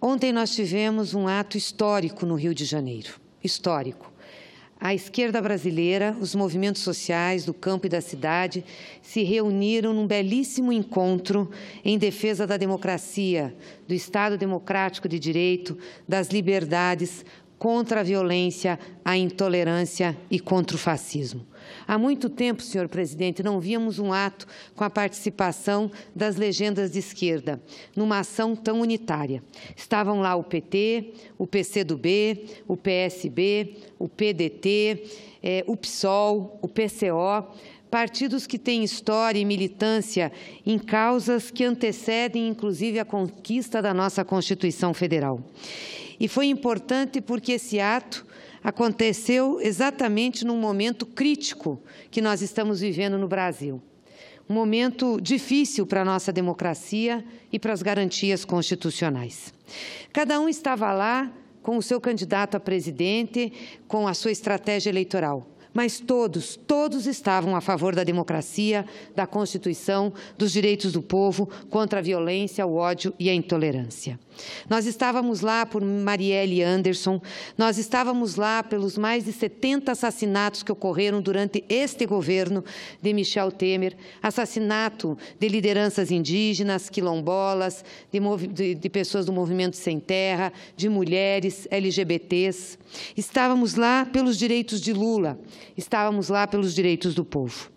Ontem nós tivemos um ato histórico no Rio de Janeiro histórico. A esquerda brasileira, os movimentos sociais do campo e da cidade se reuniram num belíssimo encontro em defesa da democracia, do Estado democrático de direito, das liberdades, contra a violência, a intolerância e contra o fascismo. Há muito tempo, senhor presidente, não víamos um ato com a participação das legendas de esquerda numa ação tão unitária. Estavam lá o PT, o PCdoB, o PSB, o PDT, é, o PSOL, o PCO, partidos que têm história e militância em causas que antecedem, inclusive, a conquista da nossa Constituição Federal. E foi importante porque esse ato aconteceu exatamente num momento crítico que nós estamos vivendo no Brasil. Um momento difícil para a nossa democracia e para as garantias constitucionais. Cada um estava lá com o seu candidato a presidente, com a sua estratégia eleitoral. Mas todos, todos estavam a favor da democracia, da Constituição, dos direitos do povo, contra a violência, o ódio e a intolerância. Nós estávamos lá por Marielle Anderson, nós estávamos lá pelos mais de 70 assassinatos que ocorreram durante este governo de Michel Temer, assassinato de lideranças indígenas, quilombolas, de, de, de pessoas do movimento sem terra, de mulheres, LGBTs. Estávamos lá pelos direitos de Lula, Estávamos lá pelos direitos do povo.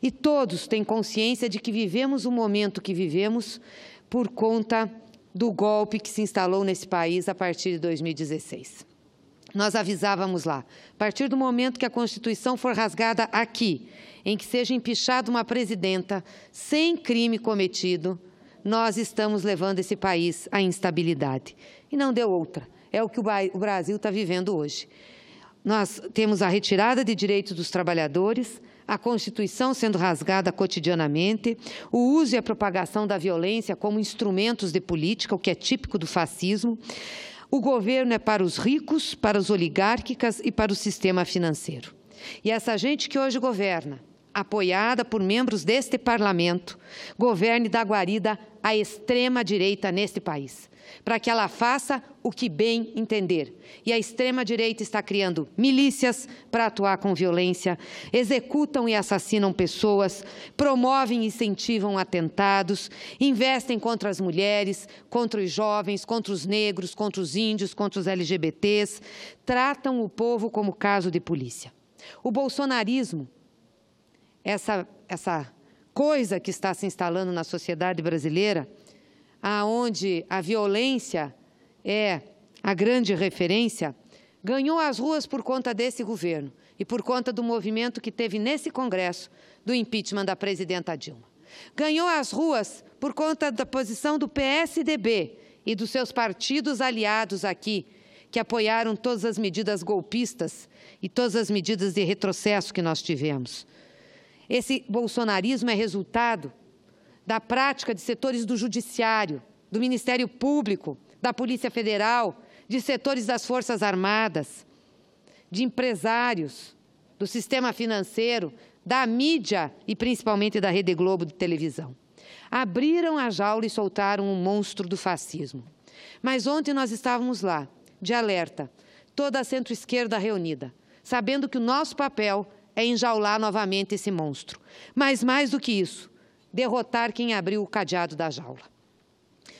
E todos têm consciência de que vivemos o momento que vivemos por conta do golpe que se instalou nesse país a partir de 2016. Nós avisávamos lá, a partir do momento que a Constituição for rasgada aqui, em que seja empichada uma presidenta sem crime cometido, nós estamos levando esse país à instabilidade. E não deu outra. É o que o Brasil está vivendo hoje nós temos a retirada de direitos dos trabalhadores, a Constituição sendo rasgada cotidianamente, o uso e a propagação da violência como instrumentos de política, o que é típico do fascismo. O governo é para os ricos, para os oligárquicas e para o sistema financeiro. E essa gente que hoje governa, apoiada por membros deste parlamento, governe da guarida à extrema-direita neste país para que ela faça o que bem entender. E a extrema-direita está criando milícias para atuar com violência, executam e assassinam pessoas, promovem e incentivam atentados, investem contra as mulheres, contra os jovens, contra os negros, contra os índios, contra os LGBTs, tratam o povo como caso de polícia. O bolsonarismo, essa, essa coisa que está se instalando na sociedade brasileira, aonde a violência é a grande referência, ganhou as ruas por conta desse governo e por conta do movimento que teve nesse Congresso do impeachment da presidenta Dilma. Ganhou as ruas por conta da posição do PSDB e dos seus partidos aliados aqui, que apoiaram todas as medidas golpistas e todas as medidas de retrocesso que nós tivemos. Esse bolsonarismo é resultado da prática de setores do Judiciário, do Ministério Público, da Polícia Federal, de setores das Forças Armadas, de empresários, do sistema financeiro, da mídia e principalmente da Rede Globo de televisão. Abriram a jaula e soltaram o monstro do fascismo. Mas ontem nós estávamos lá, de alerta, toda a centro-esquerda reunida, sabendo que o nosso papel é enjaular novamente esse monstro. Mas mais do que isso, derrotar quem abriu o cadeado da jaula.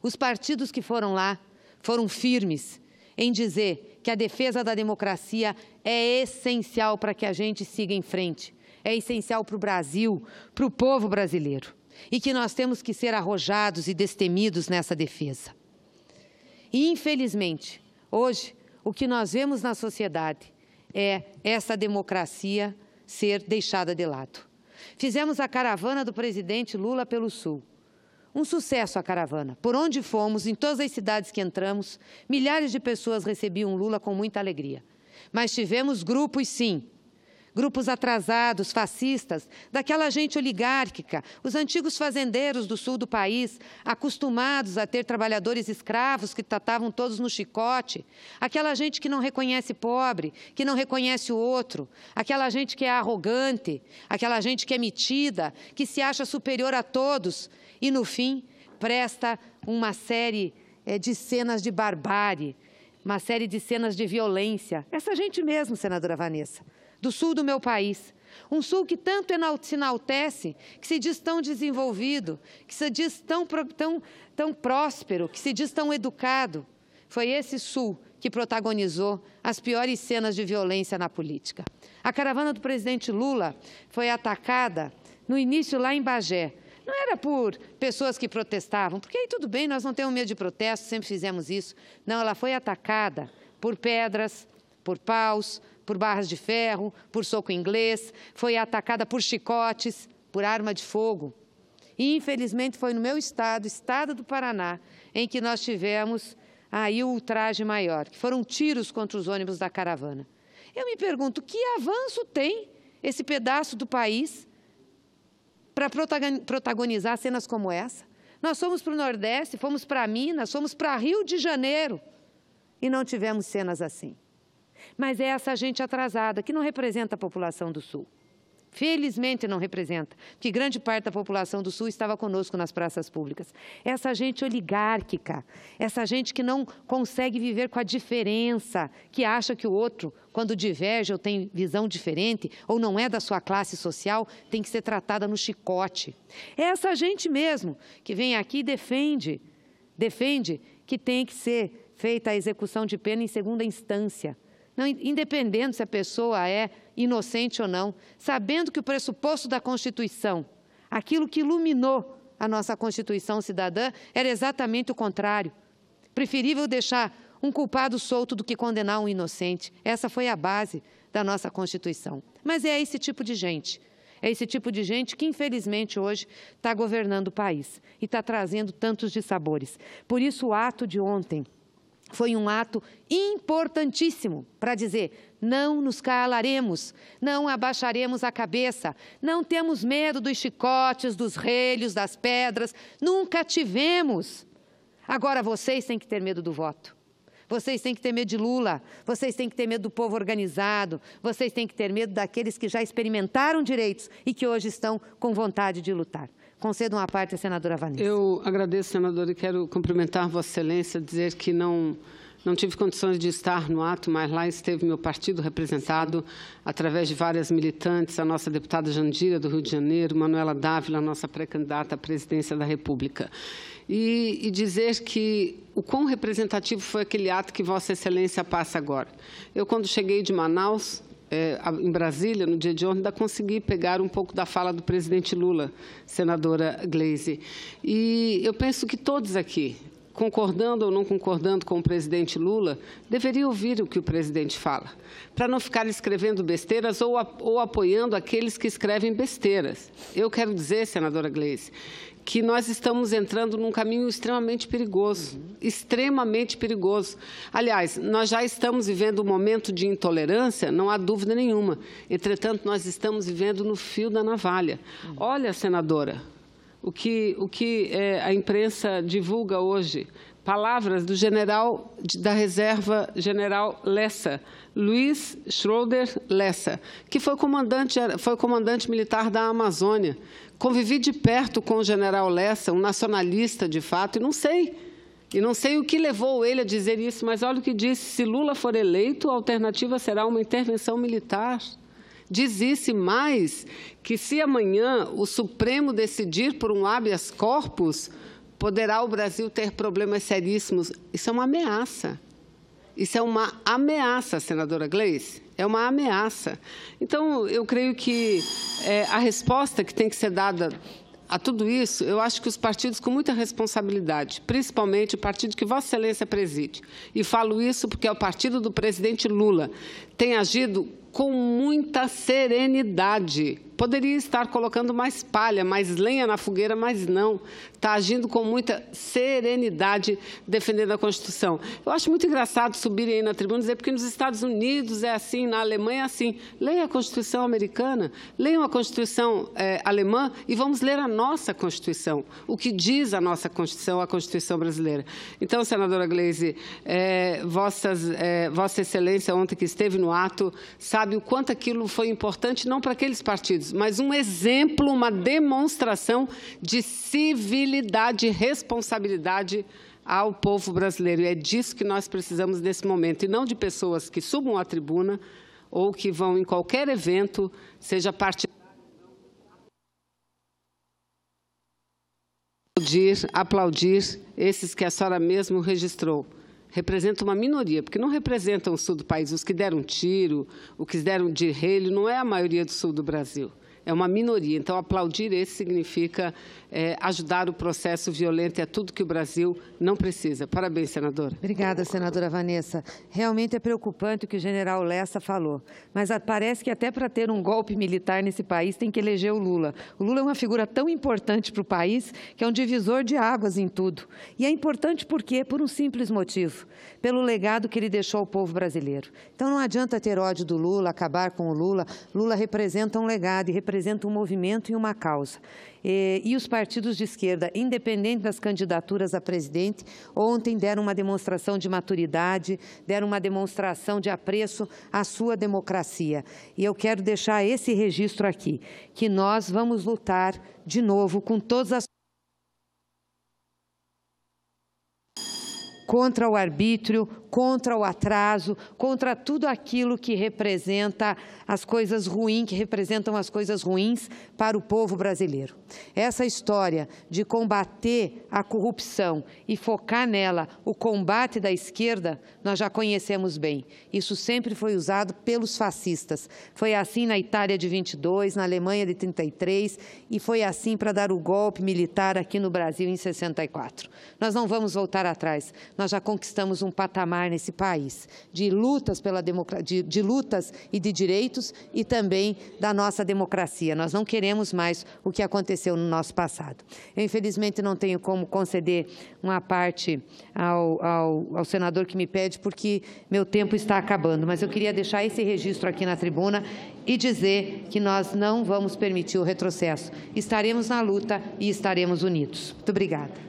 Os partidos que foram lá foram firmes em dizer que a defesa da democracia é essencial para que a gente siga em frente, é essencial para o Brasil, para o povo brasileiro, e que nós temos que ser arrojados e destemidos nessa defesa. E, infelizmente, hoje, o que nós vemos na sociedade é essa democracia ser deixada de lado fizemos a caravana do presidente Lula pelo Sul. Um sucesso a caravana. Por onde fomos, em todas as cidades que entramos, milhares de pessoas recebiam Lula com muita alegria. Mas tivemos grupos, sim, grupos atrasados, fascistas, daquela gente oligárquica, os antigos fazendeiros do sul do país, acostumados a ter trabalhadores escravos que tratavam todos no chicote, aquela gente que não reconhece pobre, que não reconhece o outro, aquela gente que é arrogante, aquela gente que é metida, que se acha superior a todos e, no fim, presta uma série eh, de cenas de barbárie, uma série de cenas de violência. Essa gente mesmo, senadora Vanessa do sul do meu país. Um sul que tanto se enaltece, que se diz tão desenvolvido, que se diz tão, tão, tão próspero, que se diz tão educado. Foi esse sul que protagonizou as piores cenas de violência na política. A caravana do presidente Lula foi atacada no início lá em Bagé. Não era por pessoas que protestavam, porque aí tudo bem, nós não temos medo de protesto, sempre fizemos isso. Não, ela foi atacada por pedras, por paus, por barras de ferro, por soco inglês, foi atacada por chicotes, por arma de fogo. E, infelizmente, foi no meu estado, estado do Paraná, em que nós tivemos aí o ultraje maior, que foram tiros contra os ônibus da caravana. Eu me pergunto, que avanço tem esse pedaço do país para protagonizar cenas como essa? Nós fomos para o Nordeste, fomos para Minas, fomos para Rio de Janeiro e não tivemos cenas assim. Mas é essa gente atrasada, que não representa a população do Sul. Felizmente não representa, porque grande parte da população do Sul estava conosco nas praças públicas. Essa gente oligárquica, essa gente que não consegue viver com a diferença, que acha que o outro, quando diverge ou tem visão diferente, ou não é da sua classe social, tem que ser tratada no chicote. É essa gente mesmo que vem aqui e defende, defende que tem que ser feita a execução de pena em segunda instância não, independente se a pessoa é inocente ou não, sabendo que o pressuposto da Constituição, aquilo que iluminou a nossa Constituição cidadã, era exatamente o contrário. Preferível deixar um culpado solto do que condenar um inocente. Essa foi a base da nossa Constituição. Mas é esse tipo de gente. É esse tipo de gente que, infelizmente, hoje está governando o país e está trazendo tantos dissabores. Por isso, o ato de ontem foi um ato importantíssimo para dizer: não nos calaremos, não abaixaremos a cabeça, não temos medo dos chicotes, dos relhos, das pedras, nunca tivemos. Agora vocês têm que ter medo do voto. Vocês têm que ter medo de Lula, vocês têm que ter medo do povo organizado, vocês têm que ter medo daqueles que já experimentaram direitos e que hoje estão com vontade de lutar. Concedo uma parte à senadora Vanessa. Eu agradeço, senadora, e quero cumprimentar Vossa Excelência, dizer que não. Não tive condições de estar no ato, mas lá esteve meu partido representado através de várias militantes, a nossa deputada Jandira do Rio de Janeiro, Manuela Dávila, nossa pré-candidata à presidência da República. E, e, dizer que o quão representativo foi aquele ato que Vossa Excelência passa agora. Eu, quando cheguei de Manaus, é, em Brasília, no dia de ontem, ainda consegui pegar um pouco da fala do presidente Lula, senadora Glaze. E eu penso que todos aqui, concordando ou não concordando com o presidente Lula, deveria ouvir o que o presidente fala, para não ficar escrevendo besteiras ou, ou apoiando aqueles que escrevem besteiras. Eu quero dizer, senadora Gleice, que nós estamos entrando num caminho extremamente perigoso, extremamente perigoso. Aliás, nós já estamos vivendo um momento de intolerância, não há dúvida nenhuma. Entretanto, nós estamos vivendo no fio da navalha. Olha, senadora, o que, o que é, a imprensa divulga hoje. Palavras do general da reserva, general Lessa, Luiz Schroeder Lessa, que foi comandante, foi comandante militar da Amazônia. Convivi de perto com o general Lessa, um nacionalista de fato, e não sei. E não sei o que levou ele a dizer isso, mas olha o que disse: se Lula for eleito, a alternativa será uma intervenção militar. Dizisse mais que, se amanhã o Supremo decidir por um habeas corpus, poderá o Brasil ter problemas seríssimos. Isso é uma ameaça. Isso é uma ameaça, senadora Gleice. É uma ameaça. Então, eu creio que é, a resposta que tem que ser dada a tudo isso, eu acho que os partidos com muita responsabilidade, principalmente o partido que Vossa Excelência preside, e falo isso porque é o partido do presidente Lula, tem agido com muita serenidade, Poderia estar colocando mais palha, mais lenha na fogueira, mas não. Está agindo com muita serenidade, defendendo a Constituição. Eu acho muito engraçado subirem aí na tribuna e dizer, porque nos Estados Unidos é assim, na Alemanha é assim. Leia a Constituição americana, leiam a Constituição é, alemã e vamos ler a nossa Constituição, o que diz a nossa Constituição, a Constituição brasileira. Então, senadora Gleisi, é, vossas, é, Vossa Excelência, ontem que esteve no ato, sabe o quanto aquilo foi importante, não para aqueles partidos, mas um exemplo, uma demonstração de civilidade e responsabilidade ao povo brasileiro. E é disso que nós precisamos nesse momento, e não de pessoas que subam à tribuna ou que vão em qualquer evento, seja parte aplaudir, aplaudir esses que a senhora mesmo registrou representa uma minoria, porque não representam o sul do país. Os que deram tiro, os que deram de relho, não é a maioria do sul do Brasil é uma minoria. Então, aplaudir esse significa é, ajudar o processo violento, é tudo que o Brasil não precisa. Parabéns, senadora. Obrigada, senadora Vanessa. Realmente é preocupante o que o general Lessa falou, mas parece que até para ter um golpe militar nesse país tem que eleger o Lula. O Lula é uma figura tão importante para o país que é um divisor de águas em tudo. E é importante por quê? Por um simples motivo, pelo legado que ele deixou ao povo brasileiro. Então, não adianta ter ódio do Lula, acabar com o Lula. Lula representa um legado e representa representa um movimento e uma causa. E, e os partidos de esquerda, independente das candidaturas a presidente, ontem deram uma demonstração de maturidade, deram uma demonstração de apreço à sua democracia. E eu quero deixar esse registro aqui, que nós vamos lutar de novo com todas as contra o arbítrio, contra o atraso, contra tudo aquilo que representa as coisas ruins, que representam as coisas ruins para o povo brasileiro. Essa história de combater a corrupção e focar nela o combate da esquerda, nós já conhecemos bem. Isso sempre foi usado pelos fascistas. Foi assim na Itália de 22, na Alemanha de 33 e foi assim para dar o golpe militar aqui no Brasil em 64. Nós não vamos voltar atrás. Nós já conquistamos um patamar nesse país de lutas pela democracia, de, de lutas e de direitos e também da nossa democracia. Nós não queremos mais o que aconteceu no nosso passado. Eu, infelizmente, não tenho como conceder uma parte ao, ao, ao senador que me pede, porque meu tempo está acabando, mas eu queria deixar esse registro aqui na tribuna e dizer que nós não vamos permitir o retrocesso. Estaremos na luta e estaremos unidos. Muito obrigada.